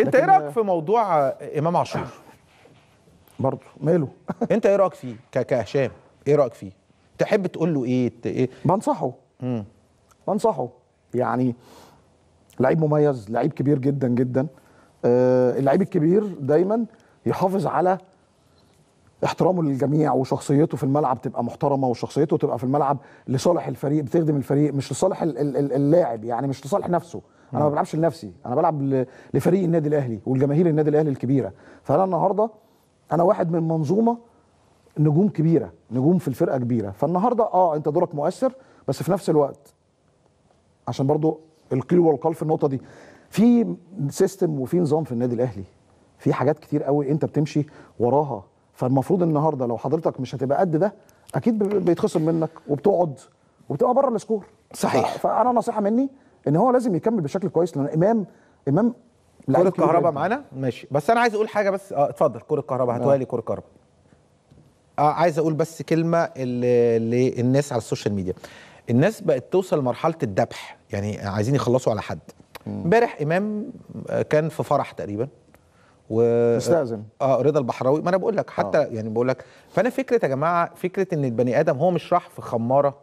انت ايه رايك في موضوع امام عاشور برضه ماله انت ايه رايك فيه كهشام ايه رايك فيه تحب تقول له ايه, ايه؟ بنصحه امم بنصحه يعني لعيب مميز لعيب كبير جدا جدا آه اللعيب الكبير دايما يحافظ على احترامه للجميع وشخصيته في الملعب تبقى محترمه وشخصيته تبقى في الملعب لصالح الفريق بتخدم الفريق مش لصالح اللاعب يعني مش لصالح نفسه انا ما بلعبش لنفسي انا بلعب لفريق النادي الاهلي والجماهير النادي الاهلي الكبيره فانا النهارده انا واحد من منظومه نجوم كبيره نجوم في الفرقه كبيره فالنهارده اه انت دورك مؤثر بس في نفس الوقت عشان برضو القيل والقال في النقطه دي في سيستم وفي نظام في النادي الاهلي في حاجات كتير قوي انت بتمشي وراها فالمفروض النهارده لو حضرتك مش هتبقى قد ده اكيد بيتخصم منك وبتقعد وبتبقى بره السكور صحيح فانا نصيحه مني ان هو لازم يكمل بشكل كويس لان امام امام كرة الكهرباء معانا ماشي بس انا عايز اقول حاجه بس اه اتفضل كرة الكهرباء هاتوها لي آه. كرة الكهرباء اه عايز اقول بس كلمه للناس على السوشيال ميديا الناس بقت توصل لمرحله الدبح يعني عايزين يخلصوا على حد امبارح امام آه، كان في فرح تقريبا و مستأذن اه رضا البحراوي ما انا بقول لك حتى آه. يعني بقول لك فانا فكره يا جماعه فكره ان البني ادم هو مش راح في خماره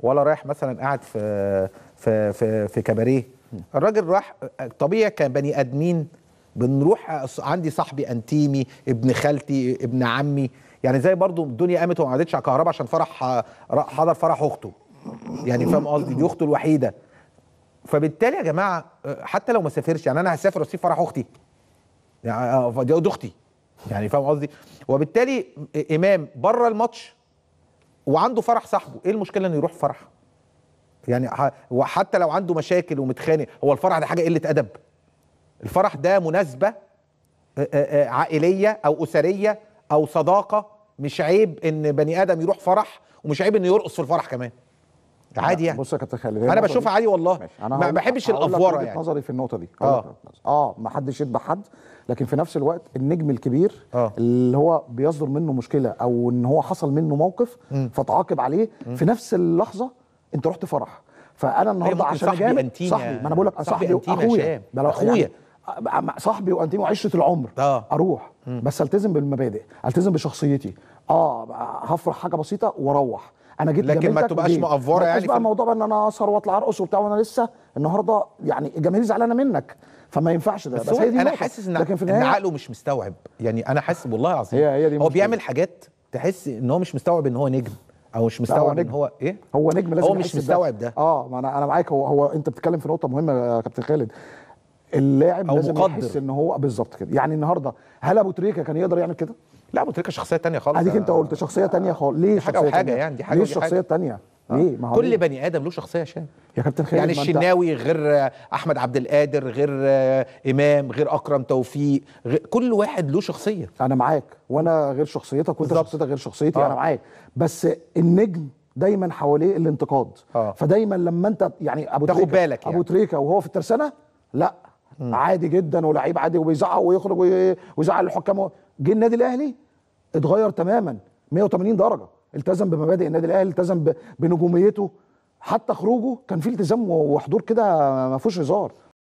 ولا رايح مثلا قاعد في في في, في كباريه الراجل راح طبيعي كبني ادمين بنروح عندي صاحبي انتيمي ابن خالتي ابن عمي يعني زي برضو الدنيا قامت وما قعدتش على كهرباء عشان فرح حضر فرح اخته يعني فاهم قصدي دي اخته الوحيده فبالتالي يا جماعه آه، حتى لو ما سافرش يعني انا هسافر واسيب فرح اختي يعني آه، آه، دي اختي يعني فاهم قصدي وبالتالي امام بره الماتش وعنده فرح صاحبه ايه المشكله انه يروح فرح يعني وحتى لو عنده مشاكل ومتخانق هو الفرح ده حاجه قله ادب الفرح ده مناسبه آه، عائليه او اسريه او صداقه مش عيب ان بني ادم يروح فرح ومش عيب انه يرقص في الفرح كمان عادي يعني بص يا كابتن خالد انا بشوفها عادي والله أنا ما بحبش الافوره يعني نظري في النقطه دي اه اه ما حدش يتبع حد لكن في نفس الوقت النجم الكبير آه. اللي هو بيصدر منه مشكله او ان هو حصل منه موقف م. فتعاقب عليه م. في نفس اللحظه انت رحت فرح فانا النهارده عشان صاحبي جامد صاحبي ما انا بقول لك صاحبي, صاحبي اخويا ده اخويا يعني صاحبي وانتمي وعشره العمر آه. اروح م. بس التزم بالمبادئ التزم بشخصيتي اه هفرح حاجه بسيطه واروح انا جيت لكن ما تبقاش مقفوره يعني بقى موضوع ان انا اسهر واطلع ارقص وبتاع وانا لسه النهارده يعني الجماهير زعلانه منك فما ينفعش ده بس, بس هي دي انا حاسس ان, لكن في إن عقله مش مستوعب يعني انا حاسس والله العظيم هي هي دي هو بيعمل حاجات تحس ان هو مش مستوعب ان هو نجم او مش مستوعب ان هو ايه هو نجم لازم هو مش مستوعب ده. ده اه ما انا انا معاك هو هو انت بتتكلم في نقطه مهمه يا كابتن خالد اللاعب لازم مقدر. يحس ان هو بالظبط كده يعني النهارده هل ابو تريكه كان يقدر يعمل كده لا ابو تريكه شخصيه ثانيه خالص اديك انت قلت شخصيه ثانيه خالص ليه حاجه وحاجه تانية؟ يعني دي حاجه ليه الشخصيه الثانيه آه. ليه ما هو كل بني ادم له شخصيه شاذ يا كابتن خالد يعني الشناوي غير احمد عبد القادر غير امام غير اكرم توفيق غير كل واحد له شخصيه انا معاك وانا غير شخصيتك وانت شخصيتك غير شخصيتي آه. انا معاك بس النجم دايما حواليه الانتقاد آه. فدايما لما انت يعني ابو تريكه بالك يعني. ابو تريكه وهو في الترسانه لا م. عادي جدا ولعيب عادي وبيزعق ويخرج ويزعق الحكام جه النادي الاهلي اتغير تماما 180 درجه التزم بمبادئ النادي الاهلي التزم بنجوميته حتى خروجه كان فيه التزام وحضور كده ما فيهوش هزار